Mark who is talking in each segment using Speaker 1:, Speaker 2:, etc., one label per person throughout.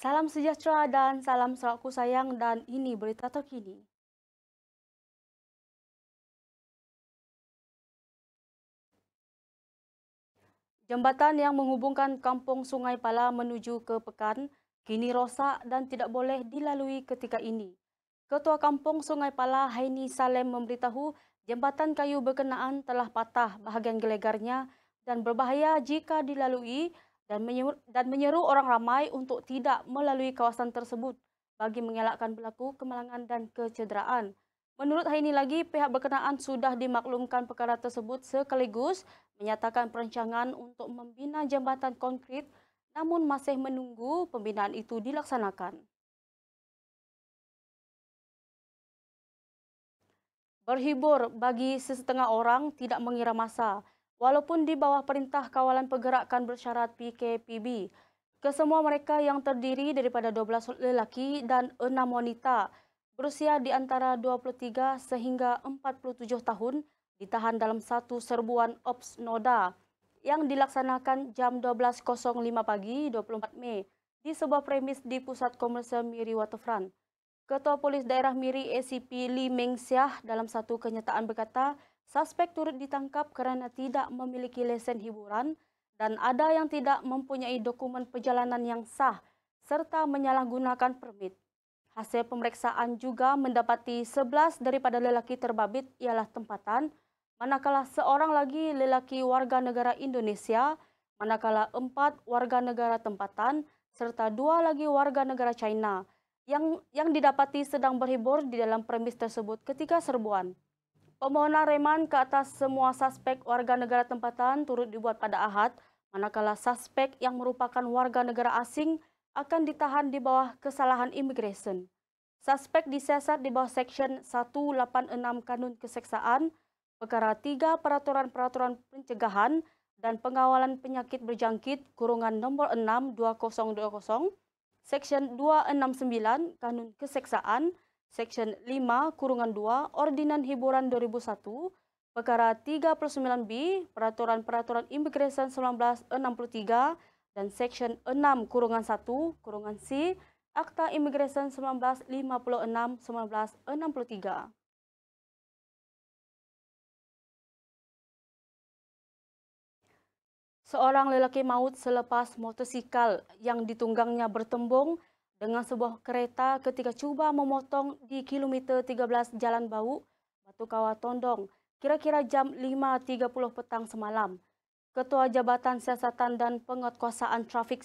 Speaker 1: Salam sejahtera dan salam selaku sayang dan ini berita terkini. Jambatan yang menghubungkan kampung Sungai Pala menuju ke Pekan kini rosak dan
Speaker 2: tidak boleh dilalui ketika ini. Ketua Kampung Sungai Pala Haini Salem memberitahu jambatan kayu berkenaan telah patah bahagian gelegarnya dan berbahaya jika dilalui dan menyeru, dan menyeru orang ramai untuk tidak melalui kawasan tersebut bagi mengelakkan berlaku kemalangan dan kecederaan. Menurut Haini lagi, pihak berkenaan sudah dimaklumkan perkara tersebut sekaligus menyatakan perancangan untuk
Speaker 1: membina jambatan konkrit namun masih menunggu pembinaan itu dilaksanakan. Berhibur bagi sesetengah orang tidak mengira masa. Walaupun di bawah perintah kawalan
Speaker 2: pergerakan bersyarat PKPB, kesemua mereka yang terdiri daripada 12 lelaki dan 6 wanita berusia di antara 23 sehingga 47 tahun ditahan dalam satu serbuan Ops Noda yang dilaksanakan jam 12.05 pagi 24 Mei di sebuah premis di Pusat Komersial Miri Waterfront. Ketua Polis Daerah Miri ACP Lee Meng Syah dalam satu kenyataan berkata, Suspek turut ditangkap kerana tidak memiliki lesen hiburan dan ada yang tidak mempunyai dokumen perjalanan yang sah serta menyalahgunakan permit. Hasil pemeriksaan juga mendapati 11 daripada lelaki terbabit ialah tempatan, manakala seorang lagi lelaki warga negara Indonesia, manakala empat warga negara tempatan, serta dua lagi warga negara China yang yang didapati sedang berhibur di dalam premis tersebut ketika serbuan. Permohonan reman ke atas semua suspek warga negara tempatan turut dibuat pada Ahad, manakala suspek yang merupakan warga negara asing akan ditahan di bawah kesalahan imigresen. Suspek disiasat di bawah Seksyen 186 Kanun Keseksaan, Perkara 3 Peraturan-Peraturan Pencegahan dan Pengawalan Penyakit Berjangkit, kurungan nomor 6 2020, Seksyen 269 Kanun Keseksaan, Seksyen 5 Kurungan 2 Ordinan Hiburan 2001 Perkara 39B Peraturan-Peraturan Imigresen 1963 dan Seksyen 6 Kurungan 1 Kurungan C Akta
Speaker 1: Imigresen 1956-1963. Seorang lelaki maut selepas motosikal yang ditunggangnya bertembung dengan sebuah
Speaker 2: kereta ketika cuba memotong di kilometer 13 Jalan Bau, Batu Kawah Tondong, kira-kira jam 5.30 petang semalam. Ketua Jabatan Siasatan dan Penguatkuasaan Trafik,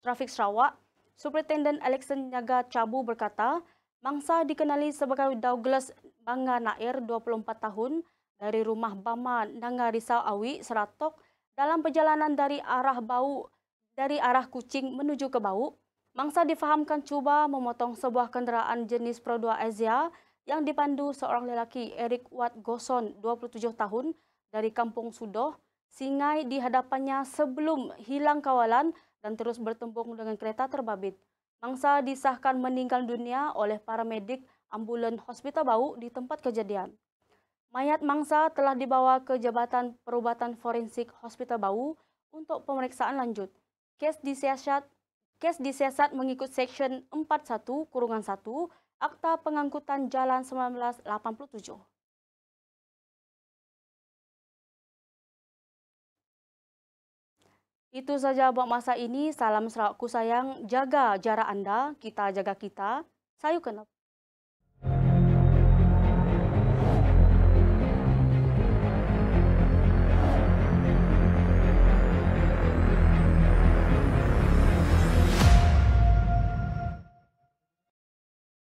Speaker 2: Trafik Sarawak, Superintendent Alexen Nyaga Cabu berkata, mangsa dikenali sebagai Douglas Bangga Nair, 24 tahun, dari rumah Bama Nanga Risau Awi, Seratok, dalam perjalanan dari arah bau dari arah kucing menuju ke bau, Mangsa difahamkan cuba memotong sebuah kendaraan jenis Produa Asia yang dipandu seorang lelaki Erik Wat Goson, 27 tahun, dari Kampung Sudoh, Singai di hadapannya sebelum hilang kawalan dan terus bertembung dengan kereta terbabit. Mangsa disahkan meninggal dunia oleh paramedik ambulan Hospital Bau di tempat kejadian. Mayat mangsa telah dibawa ke Jabatan Perubatan Forensik Hospital Bau untuk pemeriksaan lanjut. Kes disiasat kes disiasat mengikut Seksyen 41
Speaker 1: Kurungan 1 Akta Pengangkutan Jalan 1987. Itu saja buat masa ini. Salam Sarawakku sayang. Jaga jarak anda. Kita jaga
Speaker 2: kita. Sayu kenapa?